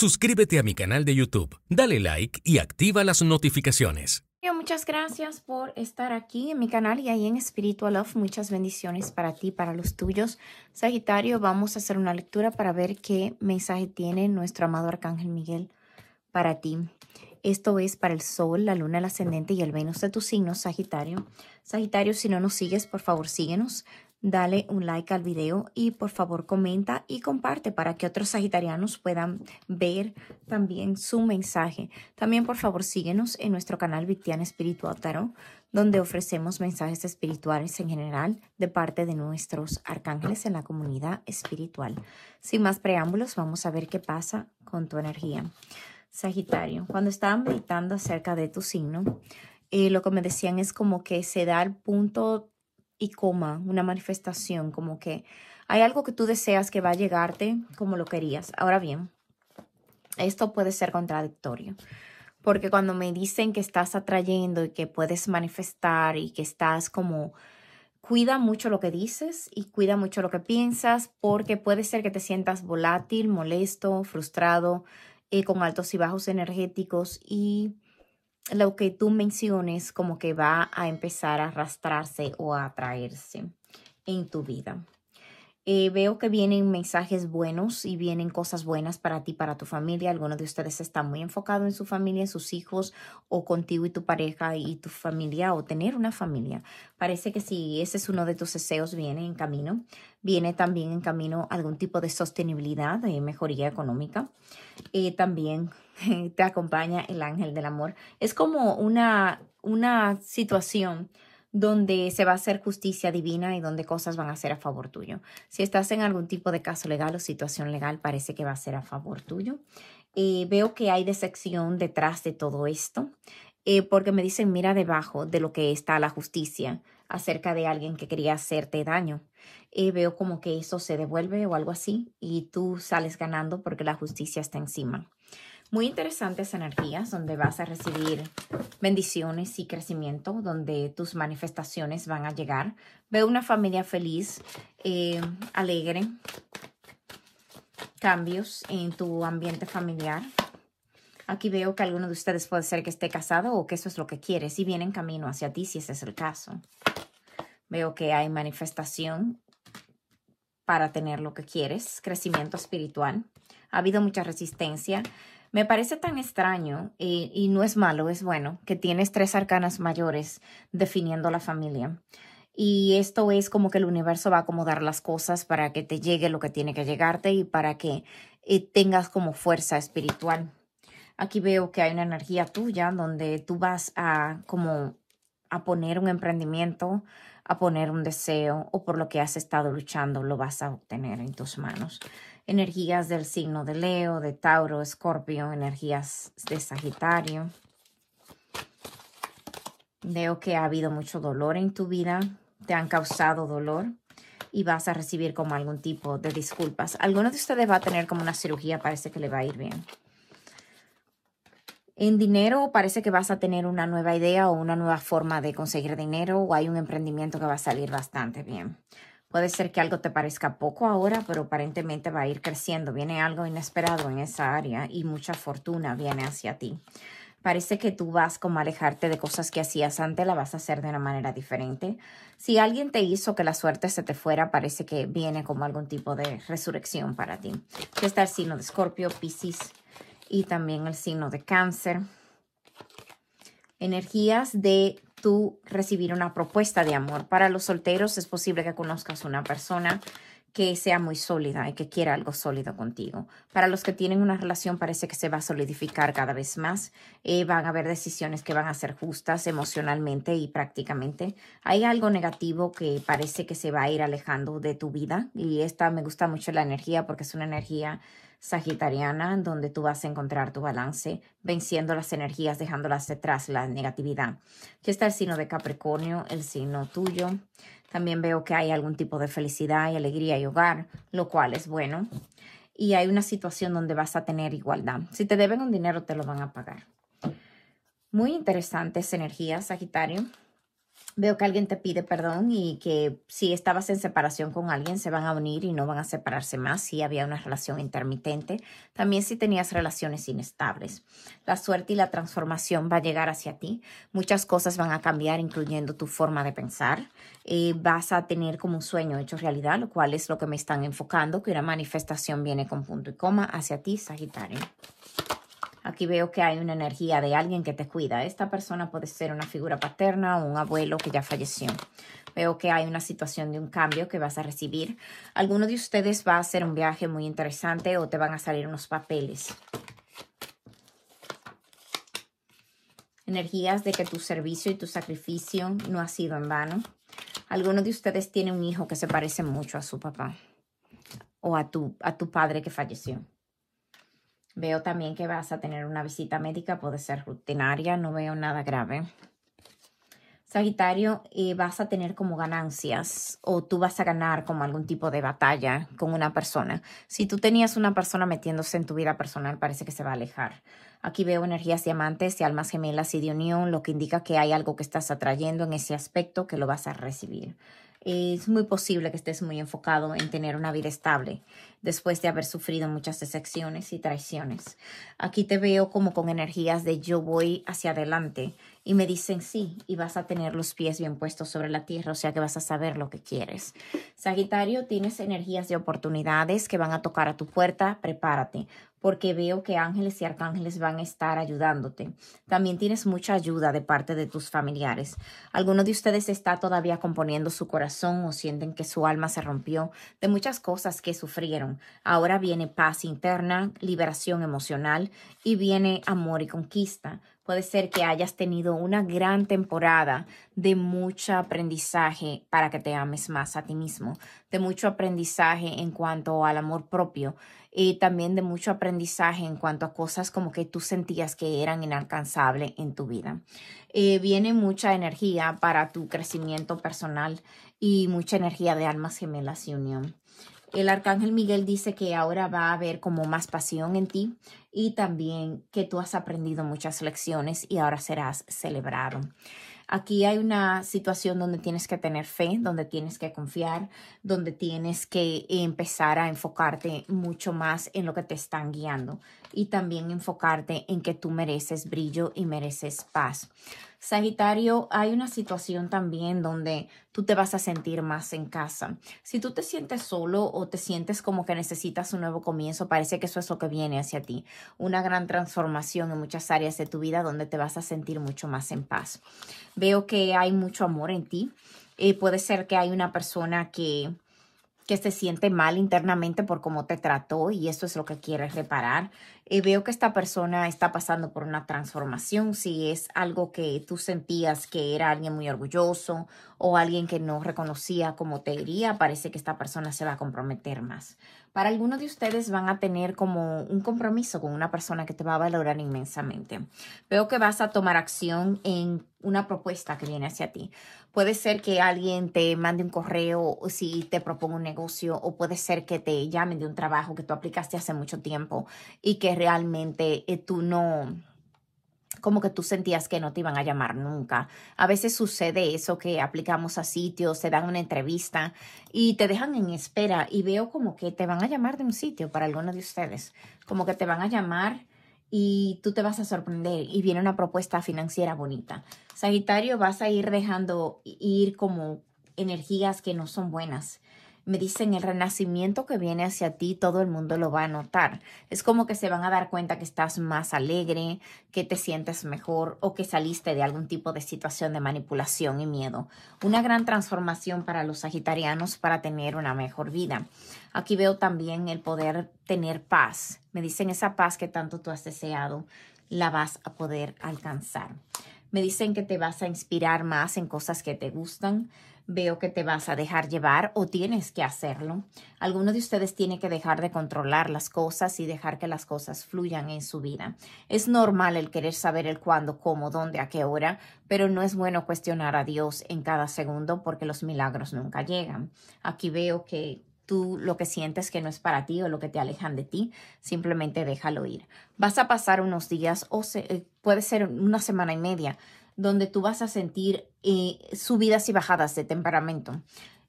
suscríbete a mi canal de YouTube, dale like y activa las notificaciones. Muchas gracias por estar aquí en mi canal y ahí en Spiritual Love. Muchas bendiciones para ti, para los tuyos. Sagitario, vamos a hacer una lectura para ver qué mensaje tiene nuestro amado Arcángel Miguel para ti. Esto es para el Sol, la Luna, el Ascendente y el Venus de tu signo, Sagitario. Sagitario, si no nos sigues, por favor síguenos dale un like al video y por favor comenta y comparte para que otros sagitarianos puedan ver también su mensaje. También por favor síguenos en nuestro canal Victiana Espiritual Tarot, donde ofrecemos mensajes espirituales en general de parte de nuestros arcángeles en la comunidad espiritual. Sin más preámbulos, vamos a ver qué pasa con tu energía. Sagitario, cuando estaban meditando acerca de tu signo, eh, lo que me decían es como que se da el punto y coma, una manifestación, como que hay algo que tú deseas que va a llegarte como lo querías. Ahora bien, esto puede ser contradictorio, porque cuando me dicen que estás atrayendo y que puedes manifestar y que estás como cuida mucho lo que dices y cuida mucho lo que piensas porque puede ser que te sientas volátil, molesto, frustrado, eh, con altos y bajos energéticos y lo que tú menciones como que va a empezar a arrastrarse o a atraerse en tu vida. Eh, veo que vienen mensajes buenos y vienen cosas buenas para ti, para tu familia. Algunos de ustedes está muy enfocado en su familia, en sus hijos o contigo y tu pareja y tu familia o tener una familia. Parece que si ese es uno de tus deseos, viene en camino. Viene también en camino algún tipo de sostenibilidad, de mejoría económica. también te acompaña el ángel del amor. Es como una, una situación donde se va a hacer justicia divina y donde cosas van a ser a favor tuyo. Si estás en algún tipo de caso legal o situación legal, parece que va a ser a favor tuyo. Eh, veo que hay decepción detrás de todo esto, eh, porque me dicen, mira debajo de lo que está la justicia acerca de alguien que quería hacerte daño. Eh, veo como que eso se devuelve o algo así y tú sales ganando porque la justicia está encima. Muy interesantes energías donde vas a recibir bendiciones y crecimiento, donde tus manifestaciones van a llegar. Veo una familia feliz, eh, alegre, cambios en tu ambiente familiar. Aquí veo que alguno de ustedes puede ser que esté casado o que eso es lo que quieres y viene en camino hacia ti si ese es el caso. Veo que hay manifestación para tener lo que quieres, crecimiento espiritual. Ha habido mucha resistencia. Me parece tan extraño, y, no es malo, es bueno, que tienes tres arcanas mayores definiendo la familia. Y esto es como que el universo va a acomodar las cosas para que te llegue lo que tiene que llegarte y para que eh, tengas como fuerza espiritual. Aquí veo que hay una energía tuya donde tú vas a como a poner un emprendimiento, a poner un deseo o por lo que has estado luchando lo vas a obtener en tus manos energías del signo de Leo, de Tauro, Escorpio, energías de Sagitario. Veo que ha habido mucho dolor en tu vida, te han causado dolor y vas a recibir como algún tipo de disculpas. Alguno de ustedes va a tener como una cirugía, parece que le va a ir bien. En dinero parece que vas a tener una nueva idea o una nueva forma de conseguir dinero o hay un emprendimiento que va a salir bastante bien. Puede ser que algo te parezca poco ahora, pero aparentemente va a ir creciendo. Viene algo inesperado en esa área y mucha fortuna viene hacia ti. Parece que tú vas como alejarte de cosas que hacías antes, la vas a hacer de una manera diferente. Si alguien te hizo que la suerte se te fuera, parece que viene como algún tipo de resurrección para ti. Aquí está el signo de Escorpio, Piscis y también el signo de Cáncer. Energías de tú recibir una propuesta de amor. Para los solteros es posible que conozcas una persona que sea muy sólida y que quiera algo sólido contigo. Para los que tienen una relación parece que se va a solidificar cada vez más. Eh, van a haber decisiones que van a ser justas emocionalmente y prácticamente. Hay algo negativo que parece que se va a ir alejando de tu vida y esta me gusta mucho la energía porque es una energía sagitariana donde tú vas a encontrar tu balance, venciendo las energías, dejándolas detrás, la negatividad. Aquí está el signo de Capricornio, el signo tuyo. También veo que hay algún tipo de felicidad y alegría y hogar, lo cual es bueno. Y hay una situación donde vas a tener igualdad. Si te deben un dinero, te lo van a pagar. Muy interesantes energías, Sagitario veo que alguien te pide perdón y que si estabas en separación con alguien, se van a unir y no van a separarse más si había una relación intermitente. También si tenías relaciones inestables. La suerte y la transformación va a llegar hacia ti. Muchas cosas van a cambiar, incluyendo tu forma de pensar. Y vas a tener como un sueño hecho realidad, lo cual es lo que me están enfocando, que una manifestación viene con punto y coma hacia ti, Sagitario. Aquí veo que hay una energía de alguien que te cuida. Esta persona puede ser una figura paterna o un abuelo que ya falleció. Veo que hay una situación de un cambio que vas a recibir. Alguno de ustedes va a hacer un viaje muy interesante o te van a salir unos papeles. Energías de que tu servicio y tu sacrificio no ha sido en vano. Alguno de ustedes tiene un hijo que se parece mucho a su papá o a tu, a tu padre que falleció. Veo también que vas a tener una visita médica, puede ser rutinaria, no veo nada grave. Sagitario, eh, vas a tener como ganancias o tú vas a ganar como algún tipo de batalla con una persona. Si tú tenías una persona metiéndose en tu vida personal, parece que se va a alejar. Aquí veo energías diamantes y almas gemelas y de unión, lo que indica que hay algo que estás atrayendo en ese aspecto que lo vas a recibir es muy posible que estés muy enfocado en tener una vida estable después de haber sufrido muchas decepciones y traiciones. Aquí te veo como con energías de yo voy hacia adelante, y me dicen, sí, y vas a tener los pies bien puestos sobre la tierra, o sea que vas a saber lo que quieres. Sagitario, tienes energías de oportunidades que van a tocar a tu puerta, prepárate, porque veo que ángeles y arcángeles van a estar ayudándote. También tienes mucha ayuda de parte de tus familiares. Alguno de ustedes está todavía componiendo su corazón o sienten que su alma se rompió de muchas cosas que sufrieron. Ahora viene paz interna, liberación emocional y viene amor y conquista puede ser que hayas tenido una gran temporada de mucho aprendizaje para que te ames más a ti mismo, de mucho aprendizaje en cuanto al amor propio y también de mucho aprendizaje en cuanto a cosas como que tú sentías que eran inalcanzables en tu vida. Eh, viene mucha energía para tu crecimiento personal y mucha energía de almas gemelas y unión el arcángel Miguel dice que ahora va a haber como más pasión en ti y también que tú has aprendido muchas lecciones y ahora serás celebrado. Aquí hay una situación donde tienes que tener fe, donde tienes que confiar, donde tienes que empezar a enfocarte mucho más en lo que te están guiando y también enfocarte en que tú mereces brillo y mereces paz. Sagitario, hay una situación también donde tú te vas a sentir más en casa. Si tú te sientes solo o te sientes como que necesitas un nuevo comienzo, parece que eso es lo que viene hacia ti. Una gran transformación en muchas áreas de tu vida donde te vas a sentir mucho más en paz. Veo que hay mucho amor en ti. Eh, puede ser que hay una persona que que se siente mal internamente por cómo te trató y eso es lo que quieres reparar. y eh, veo que esta persona está pasando por una transformación, si es algo que tú sentías que era alguien muy orgulloso o alguien que no reconocía como te iría, parece que esta persona se va a comprometer más. Para algunos de ustedes van a tener como un compromiso con una persona que te va a valorar inmensamente. Veo que vas a tomar acción en una propuesta que viene hacia ti. Puede ser que alguien te mande un correo si te propongo un negocio o puede ser que te llamen de un trabajo que tú aplicaste hace mucho tiempo y que realmente eh, tú no como que tú sentías que no te iban a llamar nunca. A veces sucede eso que aplicamos a sitios, se dan una entrevista y te dejan en espera y veo como que te van a llamar de un sitio para algunos de ustedes, como que te van a llamar y tú te vas a sorprender y viene una propuesta financiera bonita. Sagitario, vas a ir dejando ir como energías que no son buenas me dicen el renacimiento que viene hacia ti, todo el mundo lo va a notar. Es como que se van a dar cuenta que estás más alegre, que te sientes mejor o que saliste de algún tipo de situación de manipulación y miedo. Una gran transformación para los sagitarianos para tener una mejor vida. Aquí veo también el poder tener paz. Me dicen esa paz que tanto tú has deseado, la vas a poder alcanzar. Me dicen que te vas a inspirar más en cosas que te gustan veo que te vas a dejar llevar o tienes que hacerlo. Alguno de ustedes tiene que dejar de controlar las cosas y dejar que las cosas fluyan en su vida. Es normal el querer saber el cuándo, cómo, dónde, a qué hora, pero no es bueno cuestionar a Dios en cada segundo porque los milagros nunca llegan. Aquí veo que tú lo que sientes que no es para ti o lo que te alejan de ti, simplemente déjalo ir. Vas a pasar unos días o eh, puede ser una semana y media donde tú vas a sentir eh, subidas y bajadas de temperamento.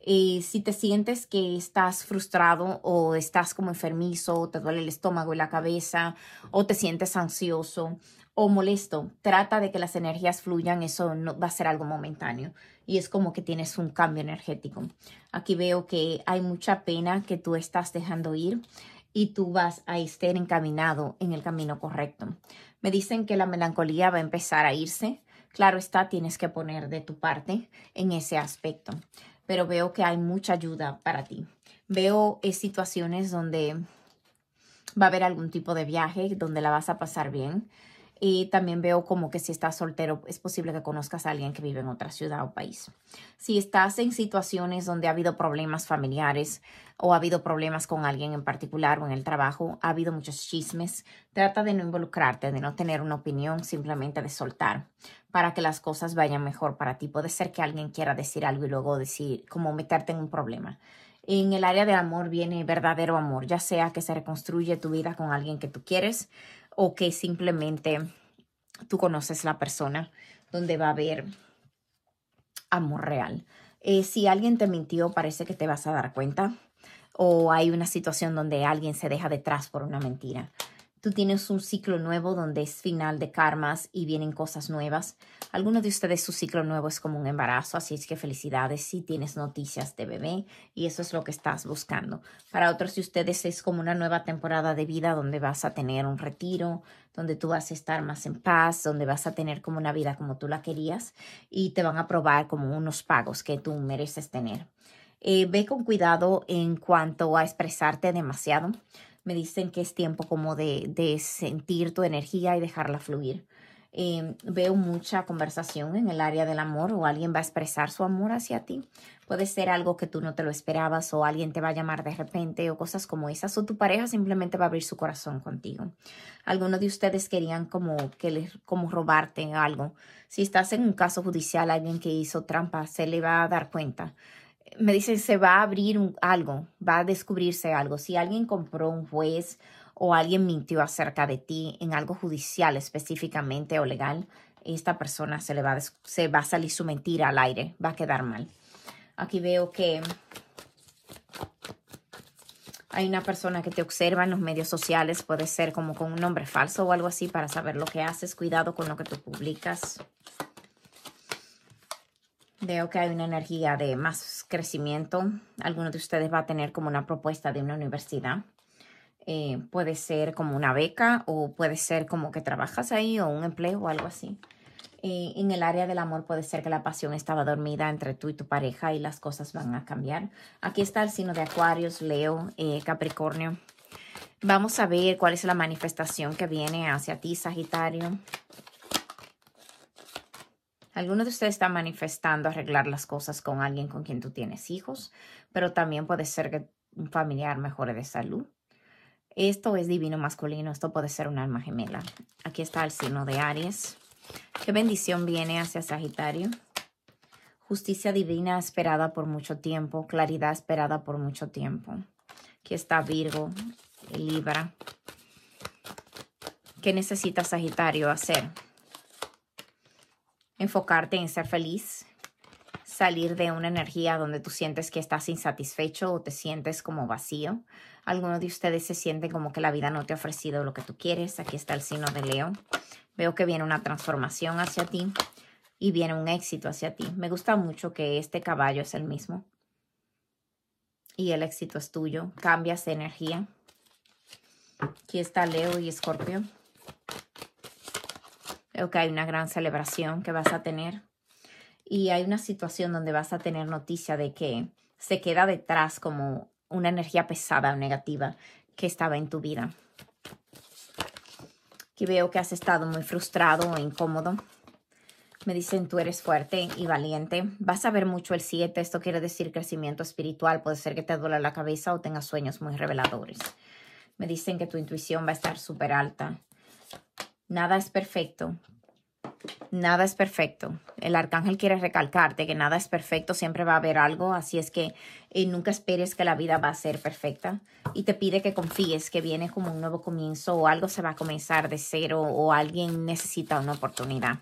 Eh, si te sientes que estás frustrado o estás como enfermizo, o te duele el estómago y la cabeza, o te sientes ansioso o molesto, trata de que las energías fluyan, eso no, va a ser algo momentáneo y es como que tienes un cambio energético. Aquí veo que hay mucha pena que tú estás dejando ir y tú vas a estar encaminado en el camino correcto. Me dicen que la melancolía va a empezar a irse, Claro está, tienes que poner de tu parte en ese aspecto, pero veo que hay mucha ayuda para ti. Veo eh, situaciones donde va a haber algún tipo de viaje, donde la vas a pasar bien. Y también veo como que si estás soltero, es posible que conozcas a alguien que vive en otra ciudad o país. Si estás en situaciones donde ha habido problemas familiares o ha habido problemas con alguien en particular o en el trabajo, ha habido muchos chismes, trata de no involucrarte, de no tener una opinión, simplemente de soltar para que las cosas vayan mejor para ti. Puede ser que alguien quiera decir algo y luego decir, como meterte en un problema. En el área del amor viene verdadero amor, ya sea que se reconstruye tu vida con alguien que tú quieres, o que simplemente tú conoces la persona donde va a haber amor real. Eh, si alguien te mintió, parece que te vas a dar cuenta. O hay una situación donde alguien se deja detrás por una mentira tú tienes un ciclo nuevo donde es final de karmas y vienen cosas nuevas. Algunos de ustedes su ciclo nuevo es como un embarazo, así es que felicidades si tienes noticias de bebé y eso es lo que estás buscando. Para otros de ustedes es como una nueva temporada de vida donde vas a tener un retiro, donde tú vas a estar más en paz, donde vas a tener como una vida como tú la querías y te van a probar como unos pagos que tú mereces tener. Eh, ve con cuidado en cuanto a expresarte demasiado me dicen que es tiempo como de, de sentir tu energía y dejarla fluir. Em, veo mucha conversación en el área del amor o alguien va a expresar su amor hacia ti. Puede ser algo que tú no te lo esperabas o alguien te va a llamar de repente o cosas como esas o tu pareja simplemente va a abrir su corazón contigo. Algunos de ustedes querían como, que les, como robarte algo. Si estás en un caso judicial, alguien que hizo trampa se le va a dar cuenta me dicen, se va a abrir algo, va a descubrirse algo. Si alguien compró un juez o alguien mintió acerca de ti en algo judicial específicamente o legal, esta persona se le va a, se va a salir su mentira al aire, va a quedar mal. Aquí veo que hay una persona que te observa en los medios sociales, puede ser como con un nombre falso o algo así para saber lo que haces. Cuidado con lo que tú publicas. Veo que hay una energía de más crecimiento. Alguno de ustedes va a tener como una propuesta de una universidad. Eh, puede ser como una beca o puede ser como que trabajas ahí o un empleo o algo así. Eh, en el área del amor puede ser que la pasión estaba dormida entre tú y tu pareja y las cosas van a cambiar. Aquí está el signo de Acuarios, Leo, eh, Capricornio. Vamos a ver cuál es la manifestación que viene hacia ti, Sagitario. Algunos de ustedes están manifestando arreglar las cosas con alguien con quien tú tienes hijos, pero también puede ser que un familiar mejore de salud. Esto es divino masculino, esto puede ser un alma gemela. Aquí está el signo de Aries. Qué bendición viene hacia Sagitario. Justicia divina esperada por mucho tiempo, claridad esperada por mucho tiempo. Aquí está Virgo, Libra. ¿Qué necesita Sagitario hacer? enfocarte en ser feliz, salir de una energía donde tú sientes que estás insatisfecho o te sientes como vacío. Algunos de ustedes se sienten como que la vida no te ha ofrecido lo que tú quieres. Aquí está el signo de Leo. Veo que viene una transformación hacia ti y viene un éxito hacia ti. Me gusta mucho que este caballo es el mismo y el éxito es tuyo. Cambias de energía. Aquí está Leo y Escorpio que hay una gran celebración que vas a tener y hay una situación donde vas a tener noticia de que se queda detrás como una energía pesada o negativa que estaba en tu vida. Aquí veo que has estado muy frustrado o e incómodo. Me dicen, tú eres fuerte y valiente. Vas a ver mucho el 7. Esto quiere decir crecimiento espiritual. Puede ser que te duela la cabeza o tengas sueños muy reveladores. Me dicen que tu intuición va a estar súper alta. Nada es perfecto. Nada es perfecto. El arcángel quiere recalcarte que nada es perfecto, siempre va a haber algo, así es que eh, nunca esperes que la vida va a ser perfecta. Y te pide que confíes que viene como un nuevo comienzo o algo se va a comenzar de cero o alguien necesita una oportunidad.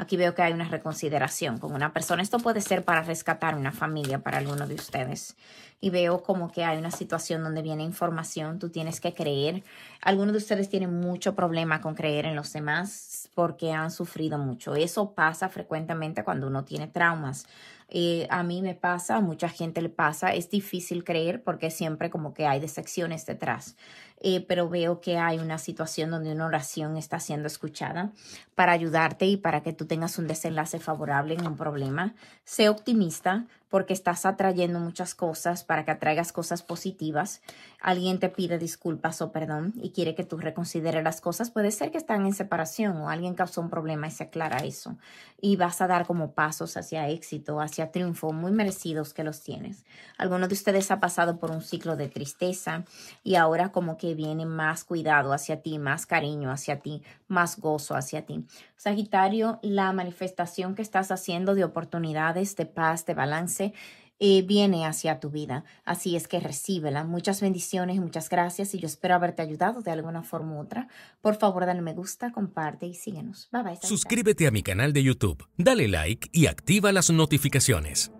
Aquí veo que hay una reconsideración con una persona. Esto puede ser para rescatar una familia para alguno de ustedes. Y veo como que hay una situación donde viene información, tú tienes que creer. Algunos de ustedes tienen mucho problema con creer en los demás porque han sufrido mucho. Eso pasa frecuentemente cuando uno tiene traumas eh, a mí me pasa, a mucha gente le pasa, es difícil creer porque siempre como que hay decepciones detrás, eh, pero veo que hay una situación donde una oración está siendo escuchada para ayudarte y para que tú tengas un desenlace favorable en un problema. Sé optimista, porque estás atrayendo muchas cosas para que atraigas cosas positivas. Alguien te pide disculpas o perdón y quiere que tú reconsideres las cosas. Puede ser que están en separación o alguien causó un problema y se aclara eso. Y vas a dar como pasos hacia éxito, hacia triunfo, muy merecidos que los tienes. Alguno de ustedes ha pasado por un ciclo de tristeza y ahora como que viene más cuidado hacia ti, más cariño hacia ti, más gozo hacia ti. Sagitario, la manifestación que estás haciendo de oportunidades, de paz, de balance eh, viene hacia tu vida. Así es que recíbela. Muchas bendiciones y muchas gracias y yo espero haberte ayudado de alguna forma u otra. Por favor, dale me gusta, comparte y síguenos. Bye bye. Suscríbete a mi canal de YouTube, dale like y activa las notificaciones.